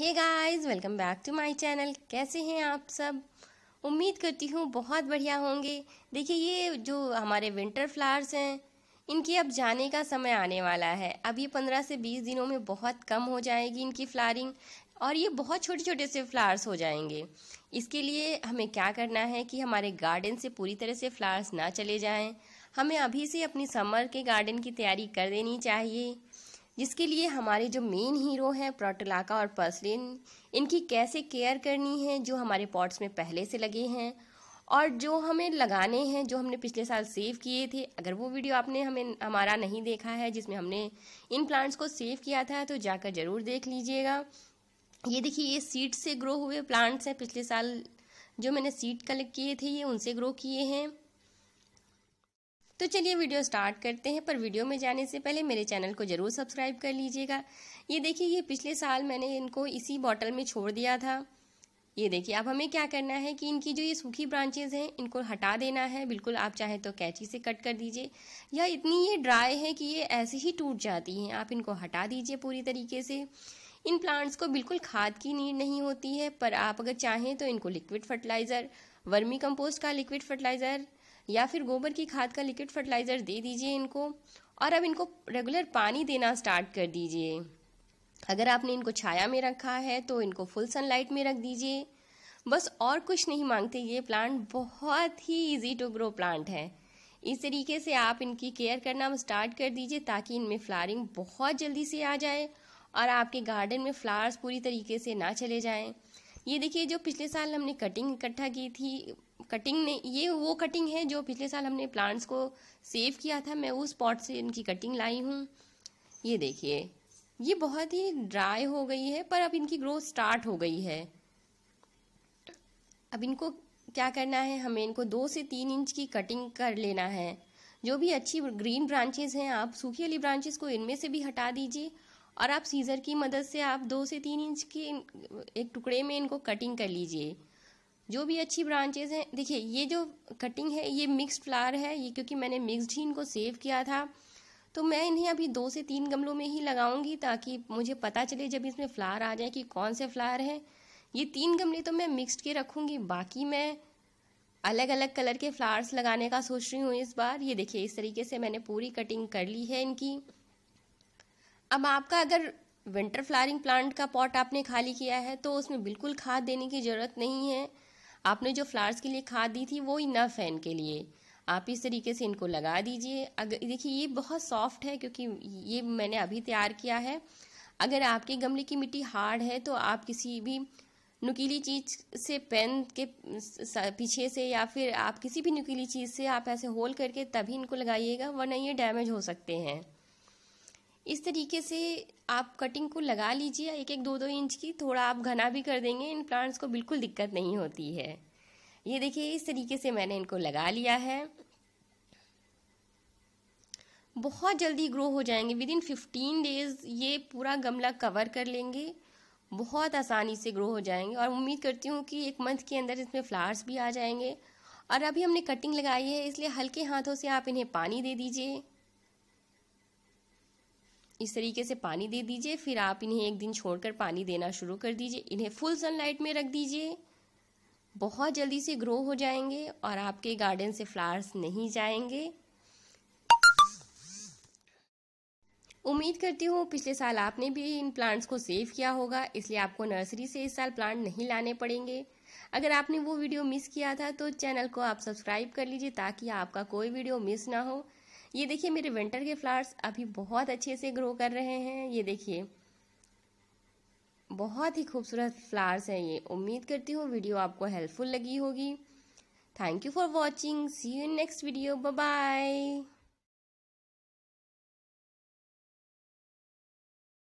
hey guys welcome back to my channel कैसे हैं आप सब उम्मीद करती हूँ बहुत बढ़िया होंगे देखिए ये जो हमारे विंटर फ्लावर्स हैं इनकी अब जाने का समय आने वाला है अब ये पंद्रह से बीस दिनों में बहुत कम हो जाएगी इनकी फ्लारिंग और ये बहुत छोटे छोटे से फ्लावर्स हो जाएंगे इसके लिए हमें क्या करना है कि हमारे गार्डन से पूरी तरह से फ्लावर्स ना चले जाएँ हमें अभी से अपनी समर के गार्डन की तैयारी कर देनी चाहिए जिसके लिए हमारे जो मेन हीरो हैं प्रोटलाका और पर्सलिन इनकी कैसे केयर करनी है जो हमारे पॉट्स में पहले से लगे हैं और जो हमें लगाने हैं जो हमने पिछले साल सेव किए थे अगर वो वीडियो आपने हमें हमारा नहीं देखा है जिसमें हमने इन प्लांट्स को सेव किया था तो जाकर ज़रूर देख लीजिएगा ये देखिए ये सीड से ग्रो हुए प्लांट्स हैं पिछले साल जो मैंने सीड कलेक्ट किए थे ये उनसे ग्रो किए हैं तो चलिए वीडियो स्टार्ट करते हैं पर वीडियो में जाने से पहले मेरे चैनल को ज़रूर सब्सक्राइब कर लीजिएगा ये देखिए ये पिछले साल मैंने इनको इसी बॉटल में छोड़ दिया था ये देखिए अब हमें क्या करना है कि इनकी जो ये सूखी ब्रांचेज हैं इनको हटा देना है बिल्कुल आप चाहें तो कैंची से कट कर दीजिए या इतनी ये ड्राई है कि ये ऐसे ही टूट जाती हैं आप इनको हटा दीजिए पूरी तरीके से इन प्लांट्स को बिल्कुल खाद की नीड नहीं होती है पर आप अगर चाहें तो इनको लिक्विड फर्टिलाइज़र वर्मी कंपोस्ट का लिक्विड फर्टिलाइज़र या फिर गोबर की खाद का लिक्विड फर्टिलाइज़र दे दीजिए इनको और अब इनको रेगुलर पानी देना स्टार्ट कर दीजिए अगर आपने इनको छाया में रखा है तो इनको फुल सनलाइट में रख दीजिए बस और कुछ नहीं मांगते ये प्लांट बहुत ही इजी टू ग्रो प्लांट है इस तरीके से आप इनकी केयर करना स्टार्ट कर दीजिए ताकि इनमें फ्लारिंग बहुत जल्दी से आ जाए और आपके गार्डन में फ्लावर्स पूरी तरीके से ना चले जाएं ये देखिए जो पिछले साल हमने कटिंग इकट्ठा की थी कटिंग ने ये वो कटिंग है जो पिछले साल हमने प्लांट्स को सेव किया था मैं उस पॉट से इनकी कटिंग लाई हूँ ये देखिए ये बहुत ही ड्राई हो गई है पर अब इनकी ग्रोथ स्टार्ट हो गई है अब इनको क्या करना है हमें इनको दो से तीन इंच की कटिंग कर लेना है जो भी अच्छी ग्रीन ब्रांचेज हैं आप सूखी वाली ब्रांचेज को इनमें से भी हटा दीजिए और आप सीज़र की मदद से आप दो से तीन इंच के एक टुकड़े में इनको कटिंग कर लीजिए जो भी अच्छी ब्रांचेज हैं देखिए ये जो कटिंग है ये मिक्स्ड फ्लावर है ये क्योंकि मैंने मिक्सड ही इनको सेव किया था तो मैं इन्हें अभी दो से तीन गमलों में ही लगाऊंगी ताकि मुझे पता चले जब इसमें फ्लावर आ जाए कि कौन से फ्लावर हैं ये तीन गमले तो मैं मिक्सड के रखूँगी बाकी मैं अलग अलग कलर के फ्लावर्स लगाने का सोच रही हूँ इस बार ये देखिए इस तरीके से मैंने पूरी कटिंग कर ली है इनकी अब आपका अगर विंटर फ्लावरिंग प्लांट का पॉट आपने खाली किया है तो उसमें बिल्कुल खाद देने की ज़रूरत नहीं है आपने जो फ्लावर्स के लिए खाद दी थी वो इनफ है इनके लिए आप इस तरीके से इनको लगा दीजिए अगर देखिए ये बहुत सॉफ्ट है क्योंकि ये मैंने अभी तैयार किया है अगर आपके गमले की मिट्टी हार्ड है तो आप किसी भी नुकीली चीज़ से पेन के पीछे से या फिर आप किसी भी नुकीली चीज़ से आप ऐसे होल करके तभी इनको लगाइएगा वरना ये डैमेज हो सकते हैं इस तरीके से आप कटिंग को लगा लीजिए एक एक दो दो इंच की थोड़ा आप घना भी कर देंगे इन प्लांट्स को बिल्कुल दिक्कत नहीं होती है ये देखिए इस तरीके से मैंने इनको लगा लिया है बहुत जल्दी ग्रो हो जाएंगे विद इन फिफ्टीन डेज ये पूरा गमला कवर कर लेंगे बहुत आसानी से ग्रो हो जाएंगे और उम्मीद करती हूँ कि एक मंथ के अंदर इसमें फ्लावर्स भी आ जाएंगे और अभी हमने कटिंग लगाई है इसलिए हल्के हाथों से आप इन्हें पानी दे दीजिए इस तरीके से पानी दे दीजिए फिर आप इन्हें एक दिन छोड़कर पानी देना शुरू कर दीजिए इन्हें फुल सनलाइट में रख दीजिए बहुत जल्दी से ग्रो हो जाएंगे और आपके गार्डन से फ्लावर्स नहीं जाएंगे उम्मीद करती हूँ पिछले साल आपने भी इन प्लांट्स को सेव किया होगा इसलिए आपको नर्सरी से इस साल प्लांट नहीं लाने पड़ेंगे अगर आपने वो वीडियो मिस किया था तो चैनल को आप सब्सक्राइब कर लीजिए ताकि आपका कोई वीडियो मिस ना हो ये देखिए मेरे विंटर के फ्लावर्स अभी बहुत अच्छे से ग्रो कर रहे हैं ये देखिए बहुत ही खूबसूरत फ्लावर्स हैं ये उम्मीद करती हूँ वीडियो आपको हेल्पफुल लगी होगी thank you for watching see you in next video bye